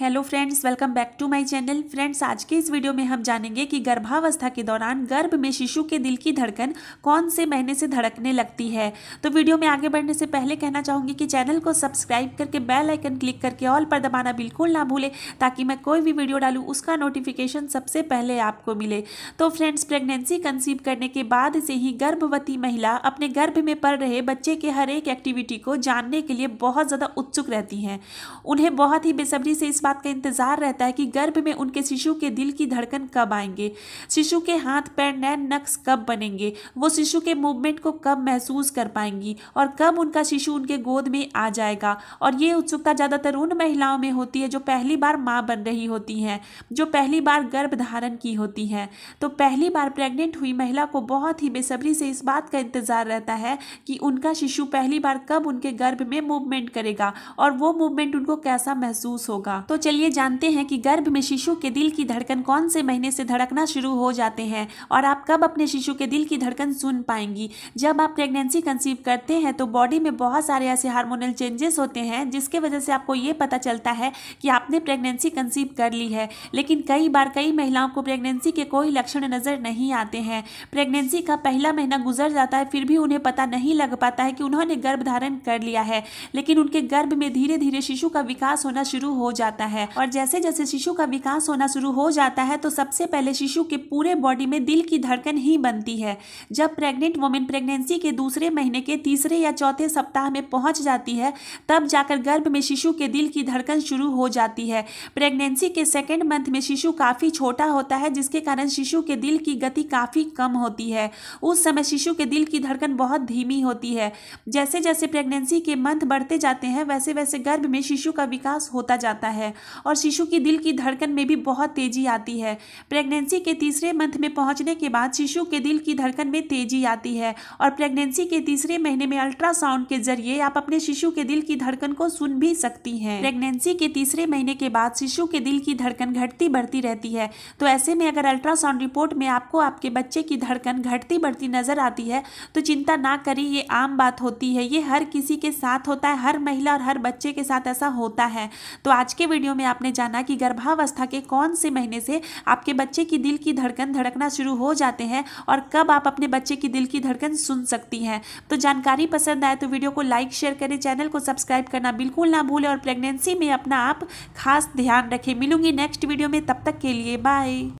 hello friends welcome back to my channel friends आज के इस वीडियो में हम जानेंगे कि गर्भावस्था के दौरान गर्भ में शिशु के दिल की धड़कन कौन से महीने से धड़कने लगती है तो वीडियो में आगे बढ़ने से पहले कहना चाहूँगी कि चैनल को सब्सक्राइब करके बेल आइकन क्लिक करके ऑल पर दबाना बिल्कुल ना भूलें ताकि मैं कोई भी वीडियो डालूँ उसका नोटिफिकेशन सबसे पहले आपको मिले तो फ्रेंड्स प्रेगनेंसी कंसीव करने के बाद से ही गर्भवती महिला अपने गर्भ में पड़ रहे बच्चे के हर एक एक्टिविटी को जानने के लिए बहुत ज़्यादा उत्सुक रहती हैं उन्हें बहुत ही बेसब्री से इस बात बात का इंतजार रहता है कि गर्भ में उनके शिशु के दिल की धड़कन कब आएंगे शिशु के हाथ पैर नैन नक्स कब बनेंगे वो शिशु के मूवमेंट को कब महसूस कर पाएंगी और कब उनका शिशु उनके गोद में आ जाएगा और ये उत्सुकता ज़्यादातर उन महिलाओं में होती है जो पहली बार माँ बन रही होती हैं जो पहली बार गर्भ धारण की होती हैं तो पहली बार प्रेग्नेंट हुई महिला को बहुत ही बेसब्री से इस बात का इंतज़ार रहता है कि उनका शिशु पहली बार कब उनके गर्भ में मूवमेंट करेगा और वो मूवमेंट उनको कैसा महसूस होगा तो चलिए जानते हैं कि गर्भ में शिशु के दिल की धड़कन कौन से महीने से धड़कना शुरू हो जाते हैं और आप कब अपने शिशु के दिल की धड़कन सुन पाएंगी जब आप प्रेगनेंसी कंसीव करते हैं तो बॉडी में बहुत सारे ऐसे हार्मोनल चेंजेस होते हैं जिसके वजह से आपको ये पता चलता है कि आपने प्रेगनेंसी कंसीव कर ली है लेकिन कई बार कई महिलाओं को प्रेगनेंसी के कोई लक्षण नज़र नहीं आते हैं प्रेगनेंसी का पहला महीना गुजर जाता है फिर भी उन्हें पता नहीं लग पाता है कि उन्होंने गर्भ धारण कर लिया है लेकिन उनके गर्भ में धीरे धीरे शिशु का विकास होना शुरू हो जाता जाता है और जैसे जैसे शिशु का विकास होना शुरू हो जाता है तो सबसे पहले शिशु के पूरे बॉडी में दिल की धड़कन ही बनती है जब प्रेग्नेंट वुमेन प्रेगनेंसी के दूसरे महीने के तीसरे या चौथे सप्ताह में पहुंच जाती है तब जाकर गर्भ में शिशु के दिल की धड़कन शुरू हो जाती है प्रेगनेंसी के सेकेंड मंथ में शिशु काफ़ी छोटा होता है जिसके कारण शिशु के दिल की गति काफ़ी कम होती है उस समय शिशु के दिल की धड़कन बहुत धीमी होती है जैसे जैसे प्रेगनेंसी के मंथ बढ़ते जाते हैं वैसे वैसे गर्भ में शिशु का विकास होता जाता है और शिशु की दिल की धड़कन में भी बहुत तेज़ी आती है प्रेगनेंसी के तीसरे मंथ में पहुंचने के बाद शिशु के दिल की धड़कन में तेज़ी आती है और प्रेगनेंसी के तीसरे महीने में अल्ट्रासाउंड के जरिए आप अपने शिशु के दिल की धड़कन को सुन भी सकती हैं प्रेगनेंसी के तीसरे महीने के बाद शिशु के दिल की धड़कन घटती बढ़ती रहती है तो ऐसे में अगर अल्ट्रासाउंड रिपोर्ट में आपको आपके बच्चे की धड़कन घटती बढ़ती नजर आती है तो चिंता ना करें ये आम बात होती है ये हर किसी के साथ होता है हर महिला और हर बच्चे के साथ ऐसा होता है तो आज के वीडियो वीडियो में आपने जाना कि गर्भावस्था के कौन से महीने से आपके बच्चे की दिल की धड़कन धड़कना शुरू हो जाते हैं और कब आप अपने बच्चे की दिल की धड़कन सुन सकती हैं तो जानकारी पसंद आए तो वीडियो को लाइक शेयर करें चैनल को सब्सक्राइब करना बिल्कुल ना भूलें और प्रेगनेंसी में अपना आप खास ध्यान रखें मिलूंगी नेक्स्ट वीडियो में तब तक के लिए बाय